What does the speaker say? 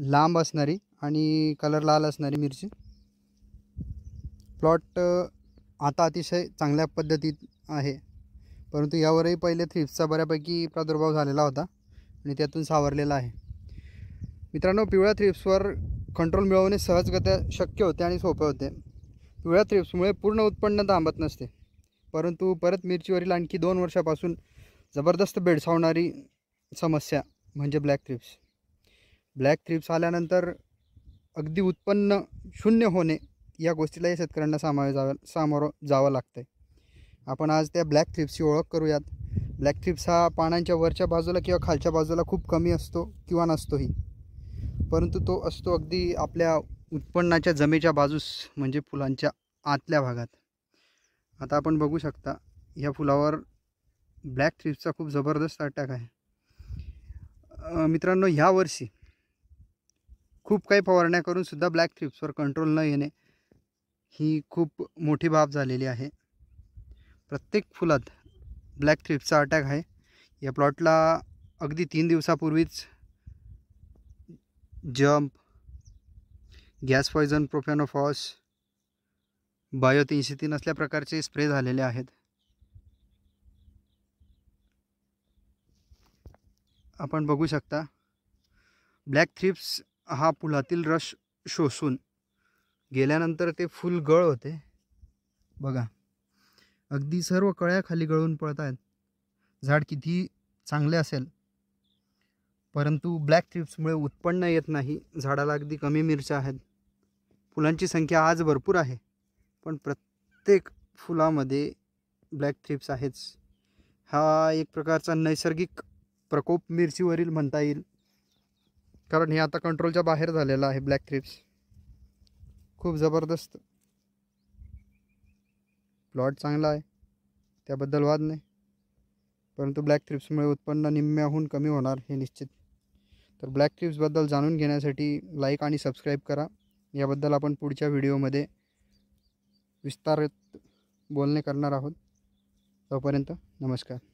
लांब असणारी आणि कलर लाल असणारी मिरची प्लॉट आता अतिशय चांगल्या पद्धतीत आहे परंतु यावरही पहिले थ्रिप्सचा बऱ्यापैकी प्रादुर्भाव झालेला होता आणि त्यातून सावरलेला आहे मित्रांनो पिवळ्या थ्रिप्सवर कंट्रोल मिळवणे सहजगत्या शक्य होते आणि सोपे होते पिवळ्या थ्रिप्समुळे पूर्ण उत्पन्न थांबत नसते परंतु परत मिरचीवरील आणखी दोन वर्षापासून जबरदस्त बेडसावणारी समस्या म्हणजे ब्लॅक थ्रिप्स ब्लॅक थ्रिप्स आल्यानंतर अगदी उत्पन्न शून्य होणे या गोष्टीलाही शेतकऱ्यांना सामावे जावं सामोरं जावं लागतं आहे आपण आज त्या ब्लॅक थ्रिप्सची ओळख करूयात ब्लॅक थ्रिप्स हा पानांच्या वरच्या बाजूला किंवा खालच्या बाजूला खूप कमी असतो किंवा नसतोही परंतु तो असतो अगदी आपल्या उत्पन्नाच्या जमेच्या बाजूस म्हणजे फुलांच्या आतल्या भागात आता आपण बघू शकता ह्या फुलावर ब्लॅक थ्रिप्सचा खूप जबरदस्त अटॅक आहे मित्रांनो ह्या वर्षी खूप काही फवारण्या करूनसुद्धा ब्लॅक थ्रिप्सवर कंट्रोल न येणे ही खूप मोठी बाब झालेली आहे प्रत्येक फुलात ब्लॅक थ्रिप्सचा अटॅक आहे या प्लॉटला अगदी तीन दिवसापूर्वीच jump gas poison profenofos bio तीनशे तीन असल्या प्रकारचे स्प्रे झालेले आहेत आपण बघू शकता ब्लॅक थ्रिप्स हा फुलातील रस शोषून गेल्यानंतर ते फुल गळ होते बघा अगदी सर्व कळ्या खाली गळून पळत आहेत झाड किती चांगले असेल परंतु ब्लॅक थ्रिप्समुळे उत्पन्न येत नाही झाडाला अगदी कमी मिरच्या आहेत फुलांची संख्या आज भरपूर आहे पण प्रत्येक फुलामध्ये ब्लॅक थ्रिप्स आहेच हा एक प्रकारचा नैसर्गिक प्रकोप मिरचीवरील म्हणता येईल कारण हे आता कंट्रोलच्या बाहेर झालेलं आहे ब्लॅक क्रिप्स खूप जबरदस्त प्लॉट चांगला आहे त्याबद्दल वाद नाही परंतु ब्लॅक क्रिप्समुळे उत्पन्न निम्म्याहून कमी होणार हे निश्चित तर ब्लॅक क्रिप्सबद्दल जाणून घेण्यासाठी लाईक आणि सबस्क्राईब करा याबद्दल आपण पुढच्या व्हिडिओमध्ये विस्तारित बोलणे करणार आहोत तोपर्यंत नमस्कार